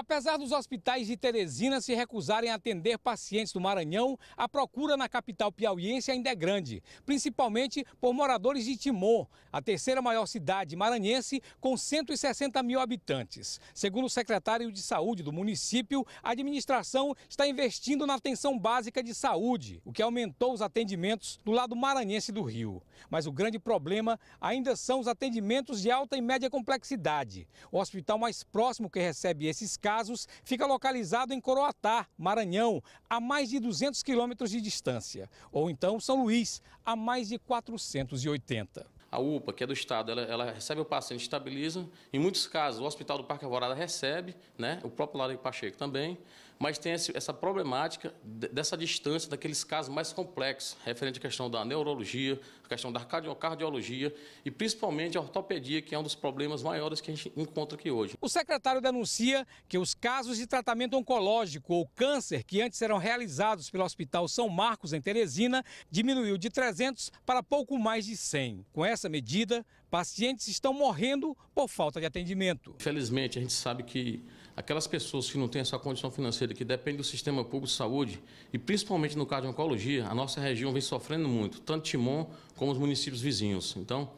Apesar dos hospitais de Teresina se recusarem a atender pacientes do Maranhão, a procura na capital piauiense ainda é grande, principalmente por moradores de Timor, a terceira maior cidade maranhense com 160 mil habitantes. Segundo o secretário de Saúde do município, a administração está investindo na atenção básica de saúde, o que aumentou os atendimentos do lado maranhense do Rio. Mas o grande problema ainda são os atendimentos de alta e média complexidade. O hospital mais próximo que recebe esses casos casos, fica localizado em Coroatá, Maranhão, a mais de 200 quilômetros de distância, ou então São Luís, a mais de 480. A UPA, que é do Estado, ela, ela recebe o paciente, estabiliza. Em muitos casos, o Hospital do Parque Alvorada recebe, né? o próprio Largo Pacheco também mas tem essa problemática dessa distância daqueles casos mais complexos, referente à questão da neurologia, à questão da cardiologia e principalmente a ortopedia, que é um dos problemas maiores que a gente encontra aqui hoje. O secretário denuncia que os casos de tratamento oncológico ou câncer que antes eram realizados pelo Hospital São Marcos, em Teresina, diminuiu de 300 para pouco mais de 100. Com essa medida, pacientes estão morrendo por falta de atendimento. Infelizmente, a gente sabe que Aquelas pessoas que não têm essa condição financeira, que dependem do sistema público de saúde, e principalmente no caso de oncologia, a nossa região vem sofrendo muito, tanto Timon como os municípios vizinhos. Então,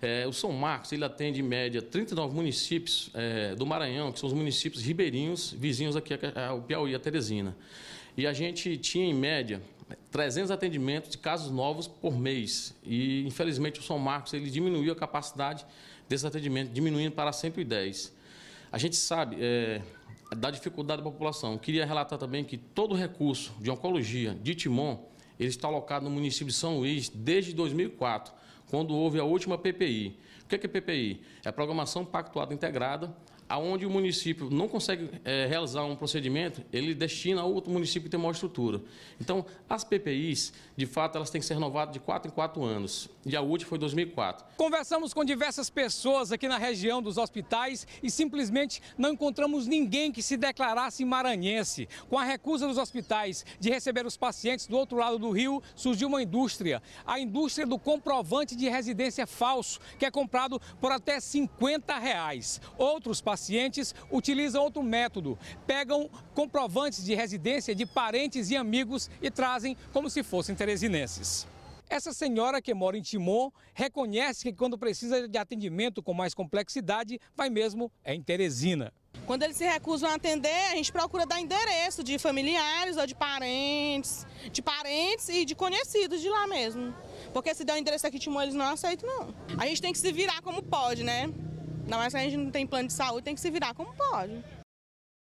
é, o São Marcos ele atende em média 39 municípios é, do Maranhão, que são os municípios ribeirinhos, vizinhos aqui ao Piauí e a Teresina. E a gente tinha em média 300 atendimentos de casos novos por mês. E infelizmente o São Marcos ele diminuiu a capacidade desse atendimento, diminuindo para 110. A gente sabe é, da dificuldade da população. queria relatar também que todo recurso de oncologia de Timon, ele está alocado no município de São Luís desde 2004, quando houve a última PPI. O que é, que é PPI? É a Programação Pactuada Integrada aonde o município não consegue é, realizar um procedimento, ele destina a outro município que tem maior estrutura. Então, as PPIs, de fato, elas têm que ser renovadas de 4 em 4 anos. E a última foi 2004. Conversamos com diversas pessoas aqui na região dos hospitais e simplesmente não encontramos ninguém que se declarasse maranhense. Com a recusa dos hospitais de receber os pacientes do outro lado do rio, surgiu uma indústria, a indústria do comprovante de residência falso, que é comprado por até 50 reais. Outros pacientes pacientes utilizam outro método. Pegam comprovantes de residência de parentes e amigos e trazem como se fossem teresinenses. Essa senhora que mora em Timon reconhece que quando precisa de atendimento com mais complexidade, vai mesmo é em Teresina. Quando eles se recusam a atender, a gente procura dar endereço de familiares ou de parentes, de parentes e de conhecidos de lá mesmo. Porque se der o um endereço aqui em Timon, eles não aceitam, não. A gente tem que se virar como pode, né? Ainda mais que a gente não tem plano de saúde, tem que se virar como pode.